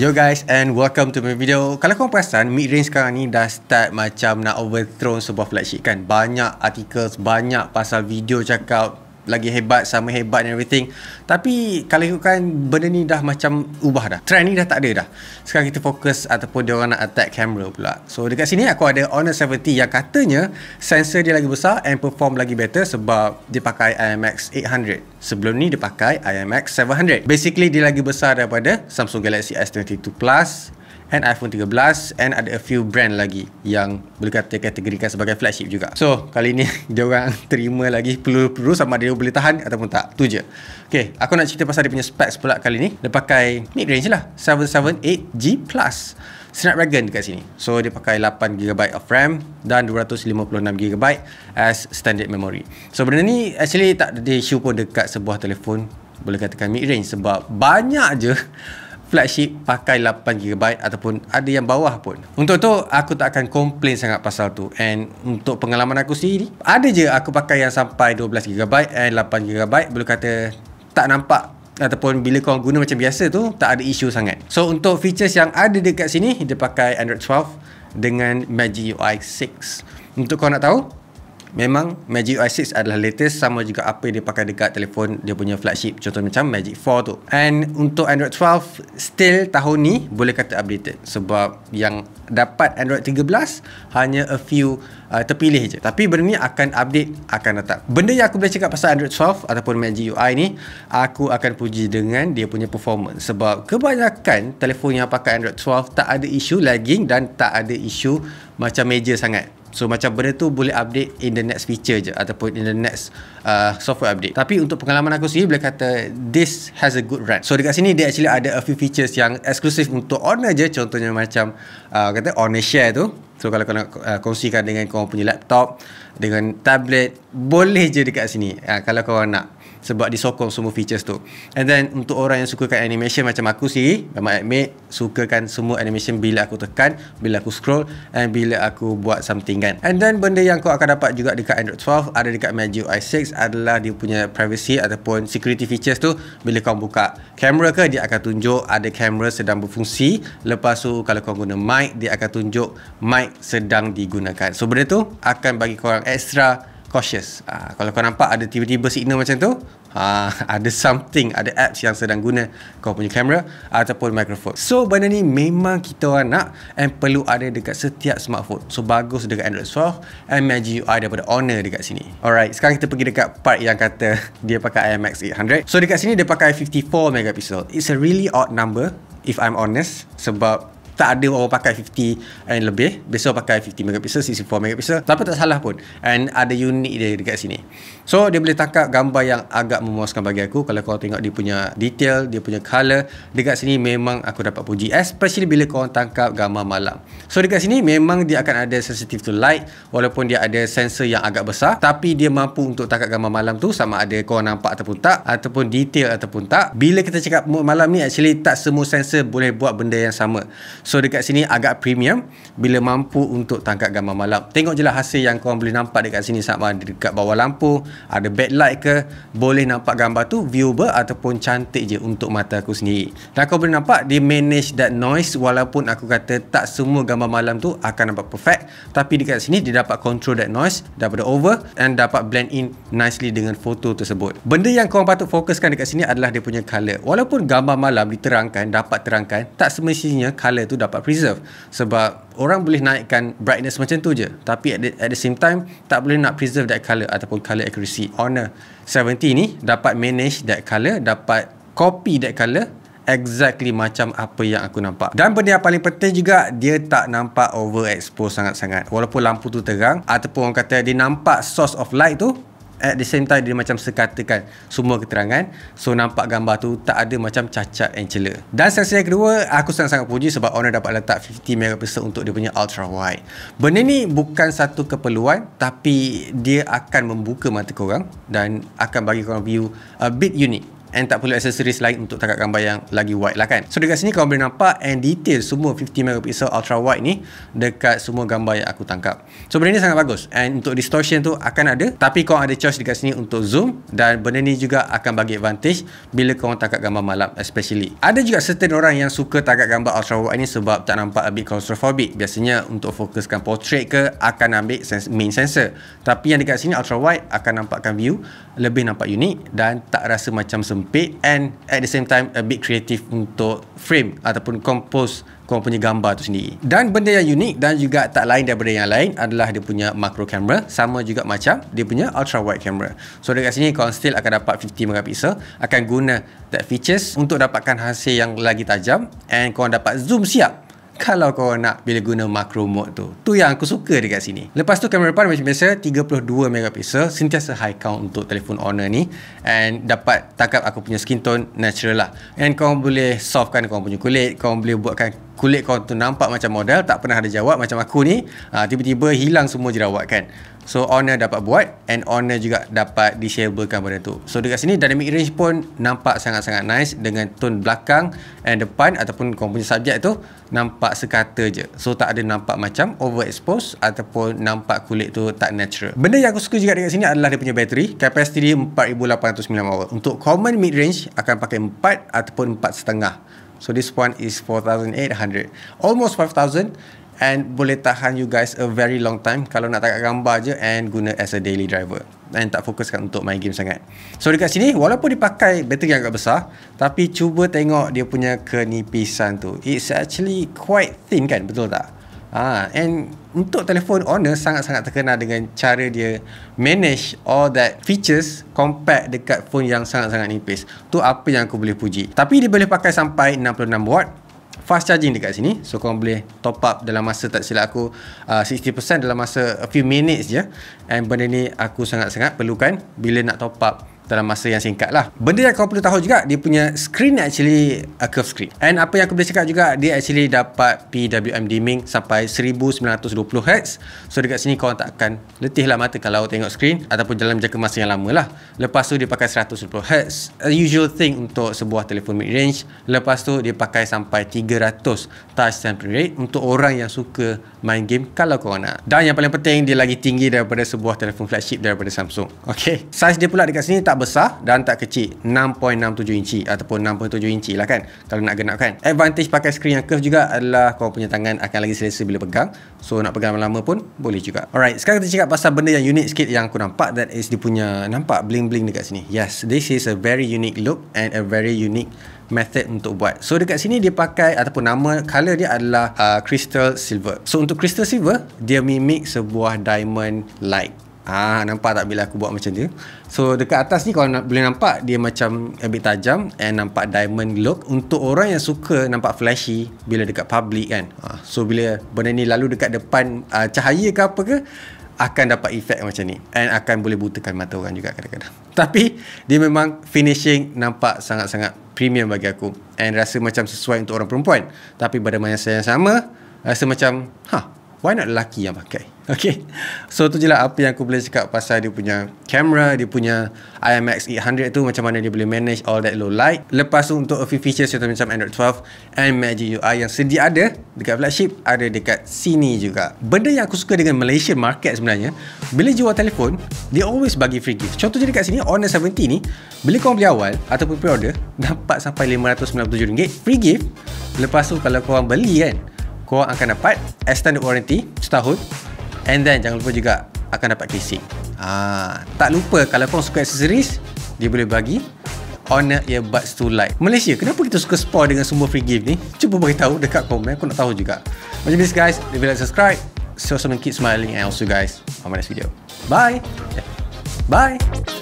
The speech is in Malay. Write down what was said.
Yo guys and welcome to my video Kalau korang perasan mid-range sekarang ni dah start macam nak overthrow sebuah flagship kan Banyak artikel, banyak pasal video cakap lagi hebat sama hebat and everything tapi kalau ikutkan benda ni dah macam ubah dah trend ni dah tak ada dah sekarang kita fokus ataupun dia orang nak attack camera pula so dekat sini aku ada Honor 70 yang katanya sensor dia lagi besar and perform lagi better sebab dia pakai IMX 800 sebelum ni dia pakai IMX 700 basically dia lagi besar daripada Samsung Galaxy S22 Plus and iPhone 13 and ada a few brand lagi yang boleh kata kategorikan sebagai flagship juga. So, kali ni dia orang terima lagi peluru-peluru sama ada dia boleh tahan ataupun tak. Tu je. Okay, aku nak cerita pasal dia punya specs pula kali ni. Dia pakai mid-range lah. 778G Plus. Snapdragon dekat sini. So dia pakai 8GB of RAM dan 256GB as standard memory. So benda ni actually tak ada issue pun dekat sebuah telefon boleh katakan mid-range sebab banyak je flagship pakai 8GB ataupun ada yang bawah pun. Untuk tu aku tak akan komplain sangat pasal tu and untuk pengalaman aku sendiri ada je aku pakai yang sampai 12GB and 8GB boleh kata tak nampak ataupun bila kau guna macam biasa tu tak ada isu sangat. So untuk features yang ada dekat sini dia pakai Android 12 dengan Magic UI 6. Untuk kau nak tahu, Memang Magic UI 6 adalah latest sama juga apa yang dia pakai dekat telefon dia punya flagship contoh macam Magic 4 tu. And untuk Android 12 still tahun ni boleh kata updated sebab yang dapat Android 13 hanya a few uh, terpilih je. Tapi benda ni akan update akan datang. Benda yang aku boleh cakap pasal Android 12 ataupun Magic UI ni aku akan puji dengan dia punya performance sebab kebanyakan telefon yang pakai Android 12 tak ada isu lagging dan tak ada isu macam major sangat. So macam benda tu boleh update in the next feature je ataupun in the next uh, software update. Tapi untuk pengalaman aku sendiri boleh kata this has a good run. So dekat sini dia actually ada a few features yang eksklusif untuk owner je contohnya macam uh, kata owner share tu. So kalau kau nak uh, kongsikan dengan kau punya laptop, dengan tablet, boleh je dekat sini. Uh, kalau kau nak sebab disokong semua features tu and then untuk orang yang sukakan animation macam aku sih, memang admit sukakan semua animation bila aku tekan bila aku scroll and bila aku buat something kan and then benda yang kau akan dapat juga dekat Android 12 ada dekat Magic UI 6 adalah dia punya privacy ataupun security features tu bila kau buka kamera ke dia akan tunjuk ada kamera sedang berfungsi lepas tu kalau kau guna mic dia akan tunjuk mic sedang digunakan so benda tu akan bagi korang extra cautious. Ha, kalau kau nampak ada tiba-tiba signal macam tu, ha, ada something, ada apps yang sedang guna kau punya kamera ataupun microphone. So, benda ni memang kita orang nak and perlu ada dekat setiap smartphone. So, bagus dekat Android 12 and MagiUI daripada owner dekat sini. Alright, sekarang kita pergi dekat part yang kata dia pakai IMX 800. So, dekat sini dia pakai 54 megapixel. It's a really odd number if I'm honest sebab tak ada orang pakai 50 and lebih biasa pakai 50 megapixel 64 megapixel tapi tak salah pun and ada unik dia dekat sini so dia boleh tangkap gambar yang agak memuaskan bagi aku kalau kau tengok dia punya detail dia punya color dekat sini memang aku dapat puji especially bila kau tangkap gambar malam so dekat sini memang dia akan ada sensitive to light walaupun dia ada sensor yang agak besar tapi dia mampu untuk tangkap gambar malam tu sama ada kau nampak ataupun tak ataupun detail ataupun tak bila kita cakap malam ni actually tak semua sensor boleh buat benda yang sama So dekat sini agak premium bila mampu untuk tangkap gambar malam. Tengok je lah hasil yang korang boleh nampak dekat sini sama dekat bawah lampu, ada backlight ke, boleh nampak gambar tu viewable ataupun cantik je untuk mata aku sendiri. Dan kau boleh nampak dia manage that noise walaupun aku kata tak semua gambar malam tu akan nampak perfect. Tapi dekat sini dia dapat control that noise daripada over and dapat blend in nicely dengan foto tersebut. Benda yang korang patut fokuskan dekat sini adalah dia punya color. Walaupun gambar malam diterangkan, dapat terangkan, tak semestinya color tu dapat preserve sebab orang boleh naikkan brightness macam tu je tapi at the, at the same time tak boleh nak preserve that colour ataupun colour accuracy on a 70 ni dapat manage that colour, dapat copy that colour exactly macam apa yang aku nampak dan benda yang paling penting juga dia tak nampak overexpose sangat-sangat walaupun lampu tu terang ataupun orang kata dia nampak source of light tu at the same time dia macam sekatakan semua keterangan so nampak gambar tu tak ada macam cacat yang celah dan sensor yang kedua aku sangat-sangat puji sebab owner dapat letak 50MP untuk dia punya ultra wide benda ni bukan satu keperluan tapi dia akan membuka mata korang dan akan bagi korang view a bit unique and tak perlu accessories lain untuk tangkap gambar yang lagi wide lah kan. So dekat sini kau boleh nampak and detail semua 50 megapixel ultra wide ni dekat semua gambar yang aku tangkap. So benda ni sangat bagus and untuk distortion tu akan ada tapi kau ada choice dekat sini untuk zoom dan benda ni juga akan bagi advantage bila kau tangkap gambar malam especially. Ada juga certain orang yang suka tangkap gambar ultra wide ni sebab tak nampak a bit claustrophobic. Biasanya untuk fokuskan portrait ke akan ambil sens- main sensor. Tapi yang dekat sini ultra wide akan nampakkan view lebih nampak unik dan tak rasa macam semua sempit and at the same time a bit creative untuk frame ataupun compose kau punya gambar tu sendiri. Dan benda yang unik dan juga tak lain daripada yang lain adalah dia punya macro camera sama juga macam dia punya ultra wide camera. So dekat sini kau still akan dapat 50 megapixel akan guna that features untuk dapatkan hasil yang lagi tajam and kau dapat zoom siap kalau kau nak bila guna macro mode tu. Tu yang aku suka dekat sini. Lepas tu kamera depan macam biasa 32 megapixel sentiasa high count untuk telefon owner ni and dapat takap aku punya skin tone natural lah. And kau boleh softkan kau punya kulit, kau boleh buatkan kulit kau tu nampak macam model tak pernah ada jawab macam aku ni uh, tiba-tiba hilang semua jerawat kan so owner dapat buat and owner juga dapat disablekan benda tu so dekat sini dynamic range pun nampak sangat-sangat nice dengan tone belakang and depan ataupun kau punya subjek tu nampak sekata je so tak ada nampak macam overexposed ataupun nampak kulit tu tak natural benda yang aku suka juga dekat sini adalah dia punya bateri kapasiti dia 4800 mAh untuk common mid range akan pakai 4 ataupun 4.5 So this one is 4,800. Almost 5,000 and boleh tahan you guys a very long time kalau nak tangkap gambar je and guna as a daily driver dan tak fokuskan untuk main game sangat. So dekat sini walaupun dipakai bateri agak besar tapi cuba tengok dia punya kenipisan tu. It's actually quite thin kan betul tak? Ha, and untuk telefon owner sangat-sangat terkenal dengan cara dia manage all that features compact dekat phone yang sangat-sangat nipis. Tu apa yang aku boleh puji. Tapi dia boleh pakai sampai 66W fast charging dekat sini. So korang boleh top up dalam masa tak silap aku uh, ah, 60% dalam masa a few minutes je. And benda ni aku sangat-sangat perlukan bila nak top up dalam masa yang singkat lah benda yang kau perlu tahu juga dia punya screen actually a uh, curve screen and apa yang aku boleh cakap juga dia actually dapat PWM dimming sampai 1920Hz so dekat sini kau tak akan letih lah mata kalau tengok screen ataupun dalam jangka masa yang lama lah lepas tu dia pakai 110Hz a usual thing untuk sebuah telefon mid-range lepas tu dia pakai sampai 300 touch sampling rate untuk orang yang suka main game kalau kau nak dan yang paling penting dia lagi tinggi daripada sebuah telefon flagship daripada Samsung Okay. size dia pula dekat sini tak besar dan tak kecil 6.67 inci ataupun 6.7 inci lah kan kalau nak genap advantage pakai skrin yang curve juga adalah kau punya tangan akan lagi selesa bila pegang so nak pegang lama pun boleh juga alright sekarang kita cakap pasal benda yang unik sikit yang aku nampak that is dia punya nampak bling bling dekat sini yes this is a very unique look and a very unique method untuk buat so dekat sini dia pakai ataupun nama color dia adalah uh, crystal silver so untuk crystal silver dia mimik sebuah diamond light Ah nampak tak bila aku buat macam tu. So dekat atas ni kalau boleh nampak dia macam a bit tajam and nampak diamond look untuk orang yang suka nampak flashy bila dekat public kan. Ah, so bila benda ni lalu dekat depan ah, cahaya ke apa ke akan dapat efek macam ni and akan boleh butakan mata orang juga kadang-kadang. Tapi dia memang finishing nampak sangat-sangat premium bagi aku and rasa macam sesuai untuk orang perempuan. Tapi pada masa yang sama rasa macam ha why not lelaki yang pakai Okay So tu je lah apa yang aku boleh cakap pasal dia punya camera, Dia punya IMX 800 tu Macam mana dia boleh manage all that low light Lepas tu untuk a few features yang macam Android 12 And Magic UI yang sedia ada dekat flagship Ada dekat sini juga Benda yang aku suka dengan Malaysian market sebenarnya Bila jual telefon Dia always bagi free gift Contoh je dekat sini Honor 70 ni Bila korang beli awal ataupun pre-order Dapat sampai RM597 free gift Lepas tu kalau korang beli kan korang akan dapat extended warranty setahun and then jangan lupa juga akan dapat casing ha, tak lupa kalau korang suka accessories dia boleh bagi Honor Earbuds to Light Malaysia, kenapa kita suka spoil dengan semua free gift ni? Cuba beritahu dekat komen, aku nak tahu juga Macam this guys, leave a like, subscribe So, so keep smiling and also guys On my next video Bye Bye